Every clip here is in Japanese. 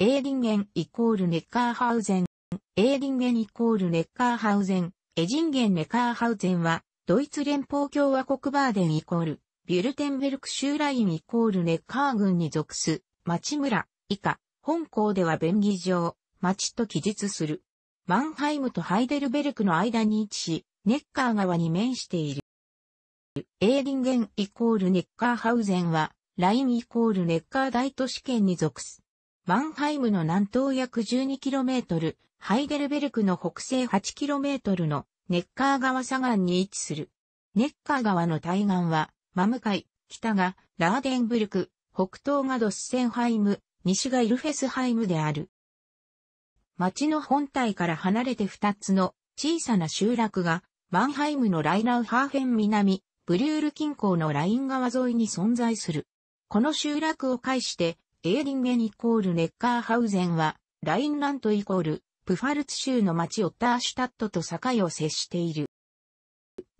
エーリンゲンイコールネッカーハウゼン。エーリンゲンイコールネッカーハウゼン。エジンゲンネッカーハウゼンは、ドイツ連邦共和国バーデンイコール、ビュルテンベルク州ラインイコールネッカー郡に属す、町村、以下、本校では便宜上、町と記述する。マンハイムとハイデルベルクの間に位置し、ネッカー川に面している。エーリンゲンイコールネッカーハウゼンは、ラインイコールネッカー大都市圏に属す。マンハイムの南東約 12km、ハイデルベルクの北西 8km のネッカー川左岸に位置する。ネッカー川の対岸は、真向かい、北がラーデンブルク、北東がドッセンハイム、西がイルフェスハイムである。町の本体から離れて2つの小さな集落が、マンハイムのライナウハーフェン南、ブリュール近郊のライン川沿いに存在する。この集落を介して、エーリンゲンイコールネッカーハウゼンは、ラインラントイコール、プファルツ州の町オッターシュタットと境を接している。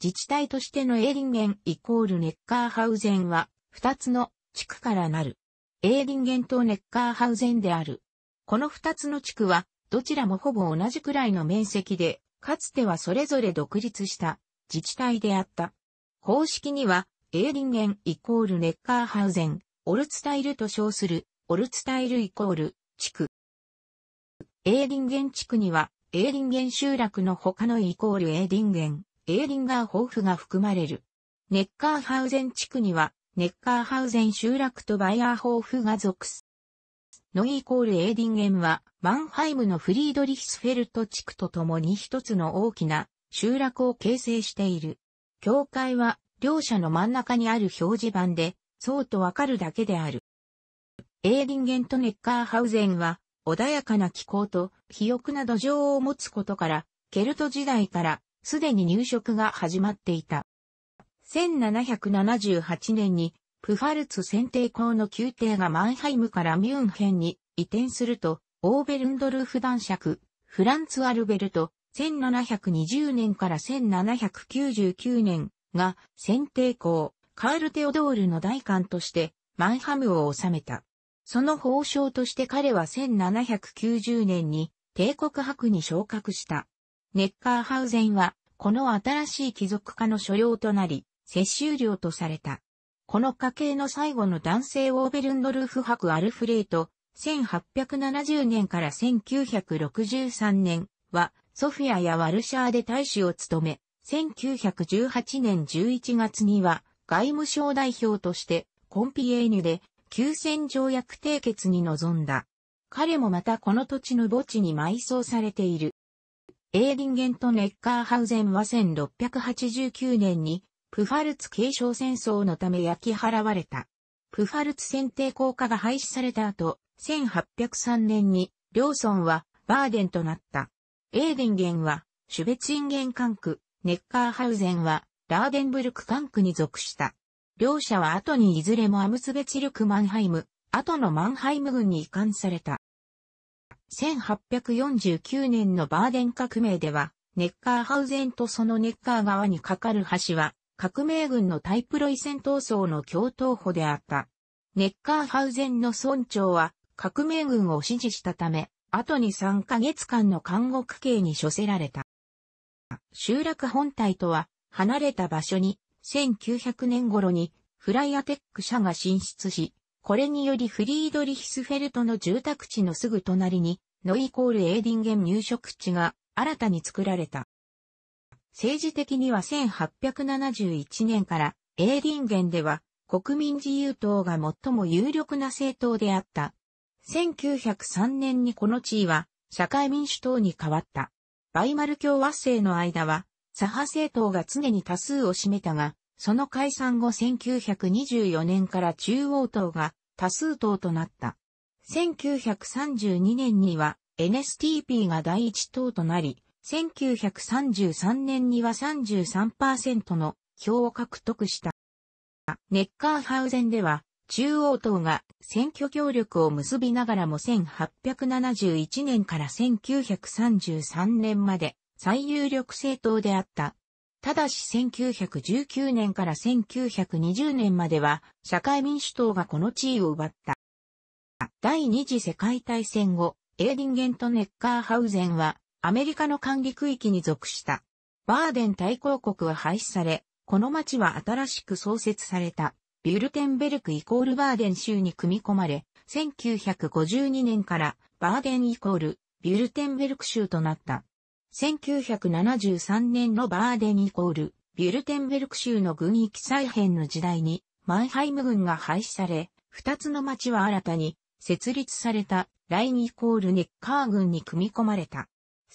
自治体としてのエーリンゲンイコールネッカーハウゼンは、二つの地区からなる。エーリンゲンとネッカーハウゼンである。この二つの地区は、どちらもほぼ同じくらいの面積で、かつてはそれぞれ独立した自治体であった。公式には、エーリンゲンイコールネッカーハウゼン、オルツタイルと称する、オルツタイルイコール、地区。エーディンゲン地区には、エーディンゲン集落の他のイコールエーディンゲン、エーディンガーホーフが含まれる。ネッカーハウゼン地区には、ネッカーハウゼン集落とバイアーホーフが属す。のイコールエーディンゲンは、マンハイムのフリードリヒスフェルト地区とともに一つの大きな集落を形成している。教会は、両者の真ん中にある表示板で、そうとわかるだけである。エーリンゲントネッカーハウゼンは、穏やかな気候と肥沃な土壌を持つことから、ケルト時代からすでに入植が始まっていた。1778年に、プファルツ選定校の宮廷がマンハイムからミュンヘンに移転すると、オーベルンドルフ男爵、フランツ・アルベルト、1720年から1799年が選定校。カール・テオドールの代官としてマンハムを治めた。その法章として彼は1790年に帝国博に昇格した。ネッカーハウゼンは、この新しい貴族化の所領となり、接収領とされた。この家系の最後の男性オーベルンドルフ博アルフレート、1870年から1963年は、ソフィアやワルシャーで大使を務め、1918年11月には、外務省代表としてコンピエーニュで休戦条約締結に臨んだ。彼もまたこの土地の墓地に埋葬されている。エーディンゲンとネッカーハウゼンは1689年にプファルツ継承戦争のため焼き払われた。プファルツ選定効果が廃止された後、1803年に両村はバーデンとなった。エーディンゲンはシュベツインゲン管区、ネッカーハウゼンはラーデンブルク管区に属した。両者は後にいずれもアムスベチルクマンハイム、後のマンハイム軍に移管された。1849年のバーデン革命では、ネッカーハウゼンとそのネッカー側に架かる橋は、革命軍のタイプロイ戦闘争の共闘歩であった。ネッカーハウゼンの村長は、革命軍を支持したため、後に3ヶ月間の監獄刑に処せられた。集落本体とは、離れた場所に1900年頃にフライアテック社が進出し、これによりフリードリヒスフェルトの住宅地のすぐ隣にノイコールエーディンゲン入植地が新たに作られた。政治的には1871年からエーディンゲンでは国民自由党が最も有力な政党であった。1903年にこの地位は社会民主党に変わった。バイマル共和制の間は左派政党が常に多数を占めたが、その解散後1924年から中央党が多数党となった。1932年には NSTP が第一党となり、1933年には33%の票を獲得した。ネッカーハウゼンでは、中央党が選挙協力を結びながらも1871年から1933年まで最有力政党であった。ただし1919年から1920年までは社会民主党がこの地位を奪った。第二次世界大戦後、エーディンゲントネッカーハウゼンはアメリカの管理区域に属した。バーデン大公国は廃止され、この町は新しく創設された、ビュルテンベルクイコールバーデン州に組み込まれ、1952年からバーデンイコールビュルテンベルク州となった。1973年のバーデンイコール、ビュルテンベルク州の軍域再編の時代に、マンハイム軍が廃止され、二つの町は新たに、設立された、ラインイコールネッカー軍に組み込まれた。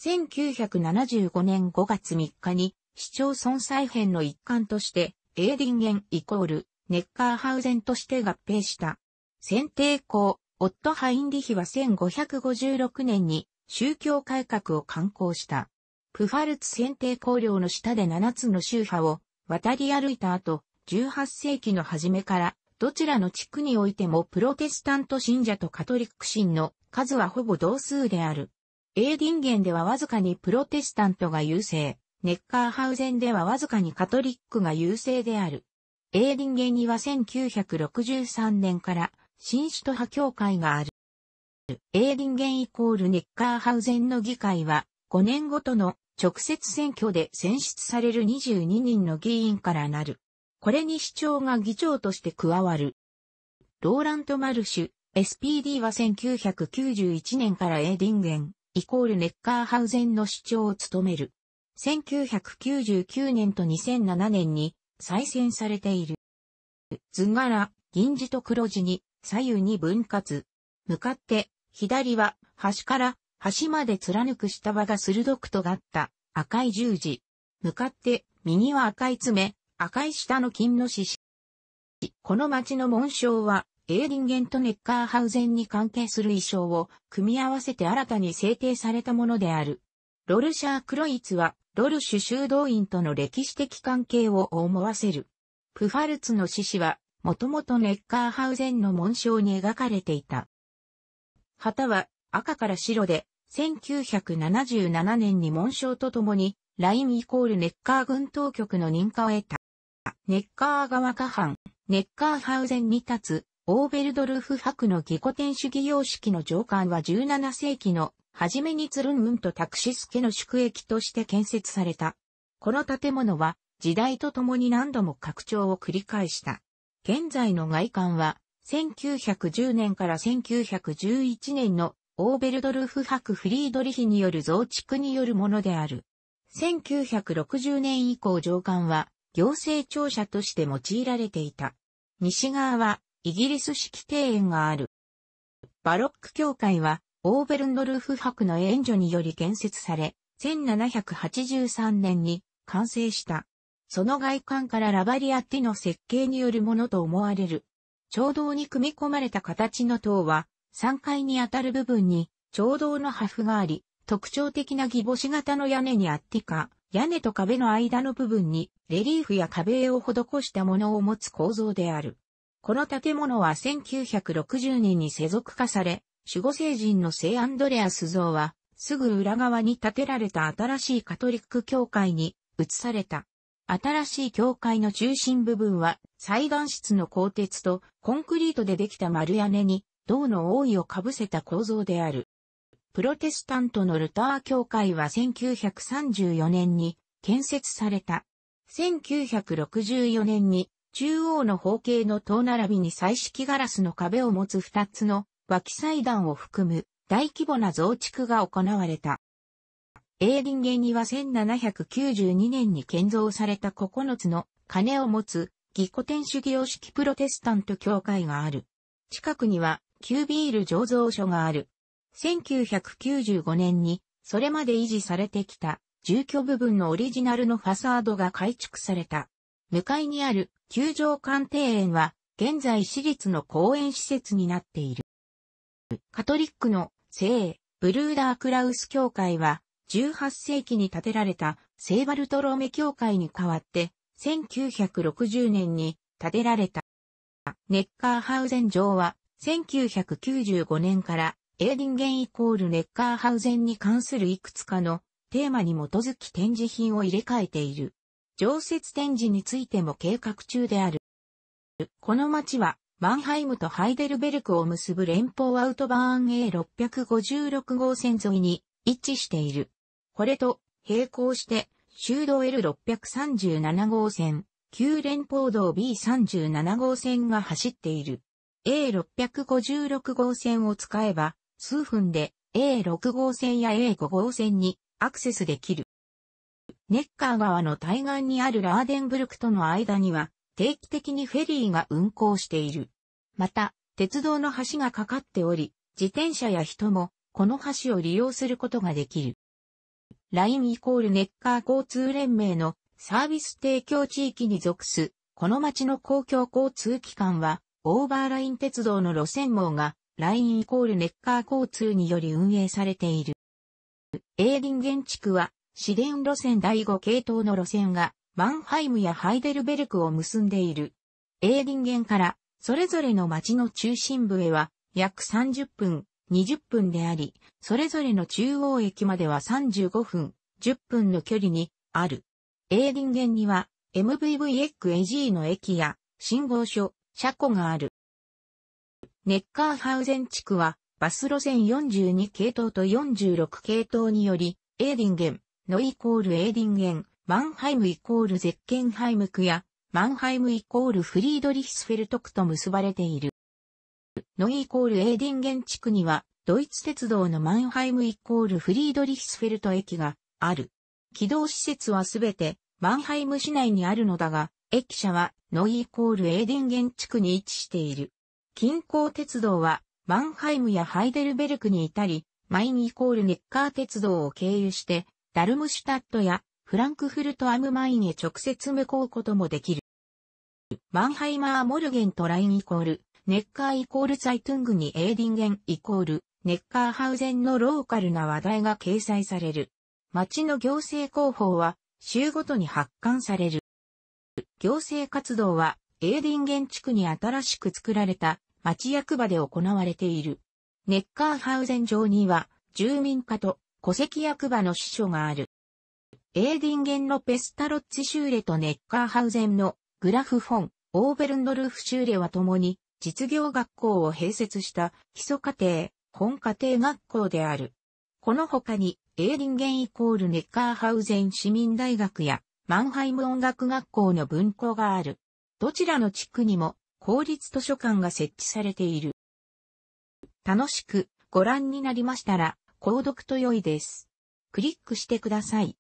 1975年5月3日に、市町村再編の一環として、エーディンゲンイコール、ネッカーハウゼンとして合併した。選定校、オット・ハインリヒは1556年に宗教改革を刊行した。プファルツ選定綱領の下で7つの宗派を渡り歩いた後、18世紀の初めから、どちらの地区においてもプロテスタント信者とカトリック信の数はほぼ同数である。エーディンゲンではわずかにプロテスタントが優勢、ネッカーハウゼンではわずかにカトリックが優勢である。エーディンゲンには1963年から新首都派教会がある。エーディンゲンイコールネッカーハウゼンの議会は5年ごとの直接選挙で選出される22人の議員からなる。これに市長が議長として加わる。ローラント・マルシュ、SPD は1991年からエーディンゲン、イコールネッカーハウゼンの市長を務める。1999年と2007年に再選されている。図柄、銀字と黒字に左右に分割。向かって、左は端から端まで貫く下刃が鋭く尖った赤い十字。向かって右は赤い爪、赤い下の金の獅子。この町の紋章は、エーリンゲンとネッカーハウゼンに関係する衣装を組み合わせて新たに制定されたものである。ロルシャー・クロイツは、ロルシュ修道院との歴史的関係を思わせる。プファルツの獅子は、もともとネッカーハウゼンの紋章に描かれていた。旗は赤から白で、1977年に紋章とともに、ラインイコールネッカー軍当局の認可を得た。ネッカー側下半、ネッカーハウゼンに立つ、オーベルドルフ博の義古典主義様式の上官は17世紀の初めにツルンウンとタクシスケの宿駅として建設された。この建物は時代とともに何度も拡張を繰り返した。現在の外観は1910年から1911年のオーベルドルフ博フリードリヒによる増築によるものである。1960年以降上官は行政庁舎として用いられていた。西側はイギリス式庭園がある。バロック教会はオーベルンドルフ博の援助により建設され、1783年に完成した。その外観からラバリアティの設計によるものと思われる。衝動に組み込まれた形の塔は、3階にあたる部分に、長道の破風があり、特徴的なギボシ型の屋根にあってか、屋根と壁の間の部分に、レリーフや壁絵を施したものを持つ構造である。この建物は1960年に世俗化され、守護聖人の聖アンドレアス像は、すぐ裏側に建てられた新しいカトリック教会に移された。新しい教会の中心部分は、祭壇室の鋼鉄とコンクリートでできた丸屋根に銅の覆いをかぶせた構造である。プロテスタントのルター教会は1934年に建設された。1964年に中央の方形の塔並びに彩色ガラスの壁を持つ二つの脇祭壇を含む大規模な増築が行われた。エーリンゲには1792年に建造された9つの鐘を持つ義古天主義様式プロテスタント教会がある。近くには旧ビール醸造所がある。1995年に、それまで維持されてきた、住居部分のオリジナルのファサードが改築された。向かいにある、球場館庭園は、現在私立の公園施設になっている。カトリックの聖ブルーダークラウス教会は18世紀に建てられた聖バルトロメ教会に代わって1960年に建てられた。ネッカーハウゼン城は1995年からエーディンゲンイコールネッカーハウゼンに関するいくつかのテーマに基づき展示品を入れ替えている。常設展示についても計画中である。この街はマンハイムとハイデルベルクを結ぶ連邦アウトバーン A656 号線沿いに位置している。これと並行して修道 L637 号線、旧連邦道 B37 号線が走っている。A656 号線を使えば、数分で A6 号線や A5 号線にアクセスできる。ネッカー川の対岸にあるラーデンブルクとの間には、定期的にフェリーが運行している。また、鉄道の橋がかかっており、自転車や人も、この橋を利用することができる。LINE イコールネッカー交通連盟のサービス提供地域に属す、この町の公共交通機関は、オーバーライン鉄道の路線網が、ラインイコールネッカー交通により運営されている。エーディンゲン地区は、市電路線第5系統の路線が、マンハイムやハイデルベルクを結んでいる。エーディンゲンから、それぞれの町の中心部へは、約30分、20分であり、それぞれの中央駅までは35分、10分の距離に、ある。エーディンゲンには、MVV x a g の駅や、信号所、車庫がある。ネッカーハウゼン地区は、バス路線42系統と46系統により、エーディンゲン、ノイコールエーディンゲン、マンハイムイコールゼッケンハイム区や、マンハイムイコールフリードリヒスフェルト区と結ばれている。ノイコールエーディンゲン地区には、ドイツ鉄道のマンハイムイコールフリードリヒスフェルト駅がある。起動施設はすべてマンハイム市内にあるのだが、駅舎はノイイコールエーディンゲン地区に位置している。近郊鉄道はマンハイムやハイデルベルクに至り、マインイコールネッカー鉄道を経由して、ダルムシュタットやフランクフルトアムマインへ直接向こうこともできる。マンハイマーモルゲントラインイコール、ネッカーイコールザイトゥングにエーディンゲンイコール、ネッカーハウゼンのローカルな話題が掲載される。町の行政広報は、週ごとに発刊される。行政活動は、エーディンゲン地区に新しく作られた町役場で行われている。ネッカーハウゼン上には、住民課と戸籍役場の支所がある。エーディンゲンのペスタロッチーレとネッカーハウゼンのグラフフォン、オーベルンドルフシューレは共に実業学校を併設した基礎課程、本課程学校である。この他に、エーディンゲンイコールネッカーハウゼン市民大学や、マンハイム音楽学校の分校がある。どちらの地区にも公立図書館が設置されている。楽しくご覧になりましたら、購読と良いです。クリックしてください。